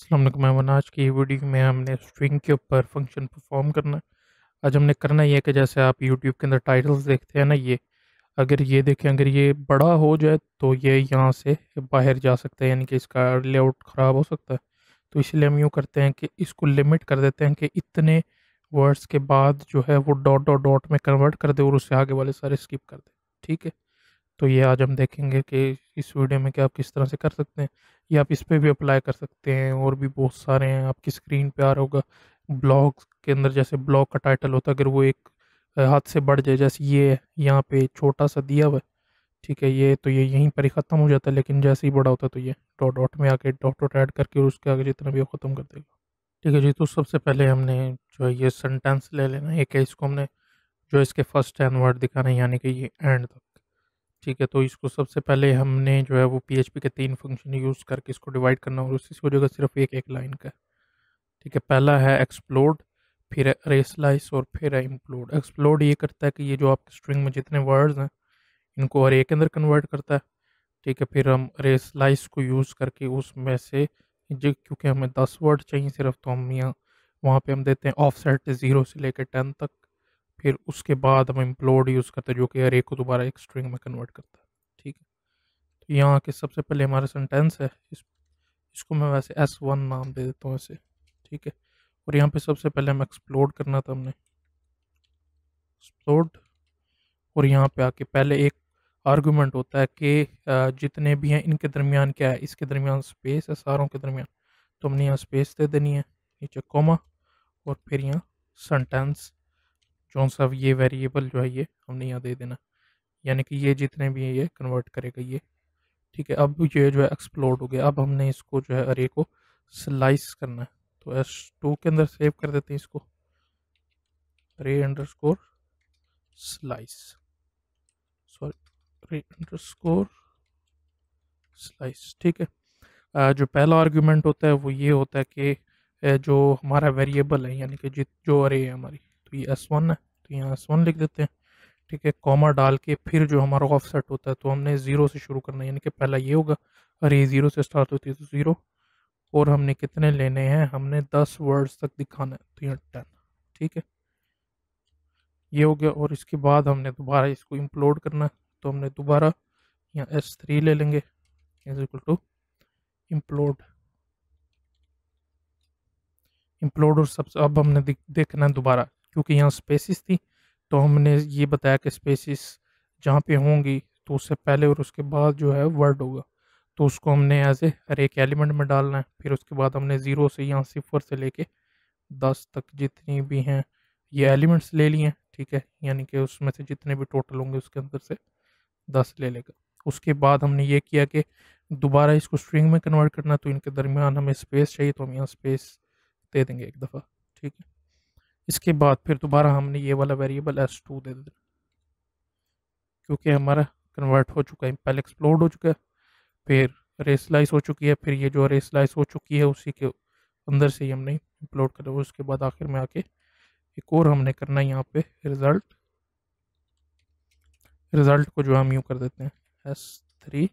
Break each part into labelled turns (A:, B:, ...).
A: असलम मेहमान आज की वीडियो में हमने स्ट्रिंग के ऊपर फंक्शन परफॉर्म करना आज हमने करना ये है कि जैसे आप यूट्यूब के अंदर टाइटल्स देखते हैं ना ये अगर ये देखें अगर ये बड़ा हो जाए तो ये यहाँ से बाहर जा सकता है यानी कि इसका लेआउट ख़राब हो सकता है तो इसलिए हम यूँ करते हैं कि इसको लिमिट कर देते हैं कि इतने वर्ड्स के बाद जो है वो डॉट डॉट डॉट में कन्वर्ट कर दे और उससे आगे वाले सारे स्किप कर दे ठीक है तो ये आज हम देखेंगे कि इस वीडियो में क्या आप किस तरह से कर सकते हैं या आप इस पर भी अप्लाई कर सकते हैं और भी बहुत सारे हैं आपकी स्क्रीन पे आ रहा होगा ब्लॉग के अंदर जैसे ब्लॉग का टाइटल होता है अगर वो एक हाथ से बढ़ जाए जैसे ये यहाँ पे छोटा सा दिया हुआ है ठीक है ये तो ये यहीं पर ही ख़त्म हो जाता है लेकिन जैसे ही बड़ा होता है तो ये डॉट डॉट में आके डॉट डॉट ऐड करके और उसके आगे जितना भी वो ख़त्म कर देगा ठीक है जी तो सबसे पहले हमने जो है ये सेंटेंस ले लेना है एक है इसको हमने जो इसके फर्स्ट एंड वर्ड दिखाना है यानी कि ये एंड तक ठीक है तो इसको सबसे पहले हमने जो है वो पी के तीन फंक्शन यूज़ करके इसको डिवाइड करना और उसी हो जाएगा सिर्फ एक एक लाइन का ठीक है पहला है एक्सप्लोड फिर है रेसलाइस और फिर है इम्प्लोड एक्सप्लोड ये करता है कि ये जो आपके स्ट्रिंग में जितने वर्ड्स हैं इनको हर एक के अंदर कन्वर्ट करता है ठीक है फिर हम रेसलाइस को यूज़ करके उसमें से जो क्योंकि हमें दस वर्ड चाहिए सिर्फ तो हम यहाँ वहाँ पर हम देते हैं ऑफ सेट ज़ीरो से लेकर टेन तक फिर उसके बाद हम इम्प्लोड यूज़ करते हैं जो कि अरे को दोबारा एक स्ट्रिंग में कन्वर्ट करता है ठीक है तो यहाँ आके सबसे पहले हमारा सेंटेंस है इस इसको मैं वैसे एस वन नाम दे देता हूँ ऐसे ठीक है और यहाँ पे सबसे पहले हम एक्सप्लोड करना था हमने एक्सप्लोड और यहाँ पे आके पहले एक आर्गूमेंट होता है कि जितने भी हैं इनके दरमियान क्या है इसके दरमियान स्पेस है सारों के दरमियान तो हमने यहाँ स्पेस दे देनी है नीचे कॉमा और फिर यहाँ सेंटेंस कौन सा ये वेरिएबल जो है ये हमने यहाँ दे देना यानी कि ये जितने भी हैं ये कन्वर्ट करेगा ये ठीक है अब ये जो है एक्सप्लोर्ड हो गया अब हमने इसको जो है अरे को स्लाइस करना है तो एस टू के अंदर सेव कर देते हैं इसको अरे अंडर स्कोर स्लाइस सॉरी अरे अंडर स्कोर स्लाइस ठीक है जो पहला आर्ग्यूमेंट होता है वो ये होता है कि जो हमारा वेरिएबल है यानी कि जित जो अरे है हमारी तो ये एस वन है तो यहाँ एस वन लिख देते हैं ठीक है कॉमा डाल के फिर जो हमारा ऑफ सेट होता है तो हमने ज़ीरो से शुरू करना है यानी कि पहला ये होगा अरे ज़ीरो से स्टार्ट होती है तो ज़ीरो और हमने कितने लेने हैं हमने दस वर्ड्स तक दिखाना है तो यहाँ टेन ठीक है ये हो गया और इसके बाद हमने दोबारा इसको इम्प्लोड करना है तो हमने दोबारा यहाँ एस थ्री ले लेंगे is equal to implode implode और सबसे अब हमने देखना है दोबारा क्योंकि यहाँ स्पेसिस थी तो हमने ये बताया कि स्पेसिस जहाँ पे होंगी तो उससे पहले और उसके बाद जो है वर्ड होगा तो उसको हमने एज ए हर एक एलिमेंट में डालना है फिर उसके बाद हमने ज़ीरो से यहाँ सिफर से लेके दस तक जितनी भी हैं ये एलिमेंट्स ले लिए हैं ठीक है यानी कि उसमें से जितने भी टोटल होंगे उसके अंदर से दस ले लेगा उसके बाद हमने ये किया कि दोबारा इसको स्ट्रिंग में कन्वर्ट करना तो इनके दरमियान हमें स्पेस चाहिए तो हम यहाँ स्पेस दे देंगे एक दफ़ा ठीक है इसके बाद फिर दोबारा हमने ये वाला वेरिएबल एस टू दे देना क्योंकि हमारा कन्वर्ट हो चुका है पहले एक्सप्लोड हो चुका है फिर रेसलाइज हो चुकी है फिर ये जो रेसलाइज हो चुकी है उसी के अंदर से ही हमने अपलोड करा उसके बाद आखिर में आके एक और हमने करना है यहाँ पे रिज़ल्ट रिज़ल्ट को जो हम यूँ कर देते हैं एस थ्री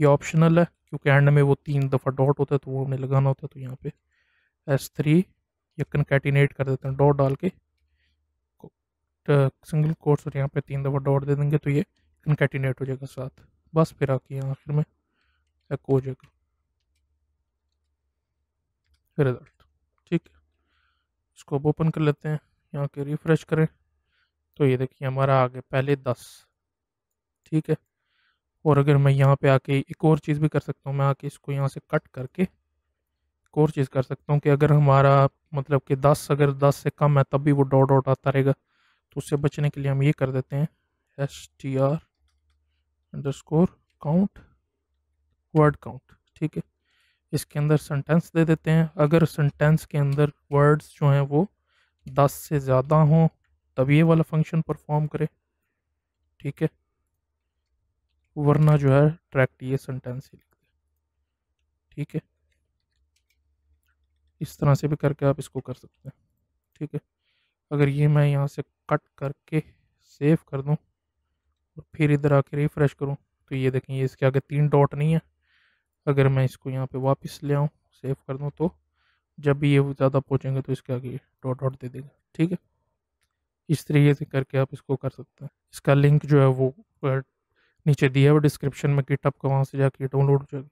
A: ये ऑप्शनल है क्योंकि एंड में वो तीन दफ़ा डॉट होता है तो वो हमने लगाना होता है तो यहाँ पे एस थ्री या कंकैटिनेट कर देते हैं डॉट डाल के तो सिंगल कोर्स और यहाँ पे तीन दफ़ा डॉट दे देंगे तो ये कंकैटिनेट हो जाएगा साथ बस फिर आके यहाँ आखिर में एक हो जाएगा रिजल्ट ठीक है इसको अब ओपन कर लेते हैं यहाँ के रिफ्रेश करें तो ये देखिए हमारा आ गया पहले दस ठीक है और अगर मैं यहाँ पे आके एक और चीज़ भी कर सकता हूँ मैं आके इसको यहाँ से कट करके और चीज़ कर सकता हूँ कि अगर हमारा मतलब कि दस अगर दस से कम है तब भी वो डॉट डॉट आता रहेगा तो उससे बचने के लिए हम ये कर देते हैं S T R underscore count word count ठीक है इसके अंदर सेंटेंस दे देते हैं अगर सेंटेंस के अंदर वर्ड्स जो हैं वो दस से ज़्यादा हों तब ये वाला फंक्शन परफॉर्म करे ठीक है वरना जो है ट्रैक्ट ये सेंटेंस ही लिख दे ठीक है इस तरह से भी करके आप इसको कर सकते हैं ठीक है अगर ये मैं यहाँ से कट करके सेव कर दूँ और फिर इधर आके रिफ़्रेश करूँ तो ये देखें ये इसके आगे तीन डॉट नहीं है अगर मैं इसको यहाँ पे वापस ले आऊँ सेव कर दूँ तो जब भी ये ज़्यादा पहुँचेंगे तो इसके आगे डॉट डॉट दे देगा ठीक है इस तरीके से करके आप इसको कर सकते हैं इसका लिंक जो है वो नीचे दिया हुआ डिस्क्रिप्शन में गिटअप का वहाँ से जाके डाउनलोड हो जाएगा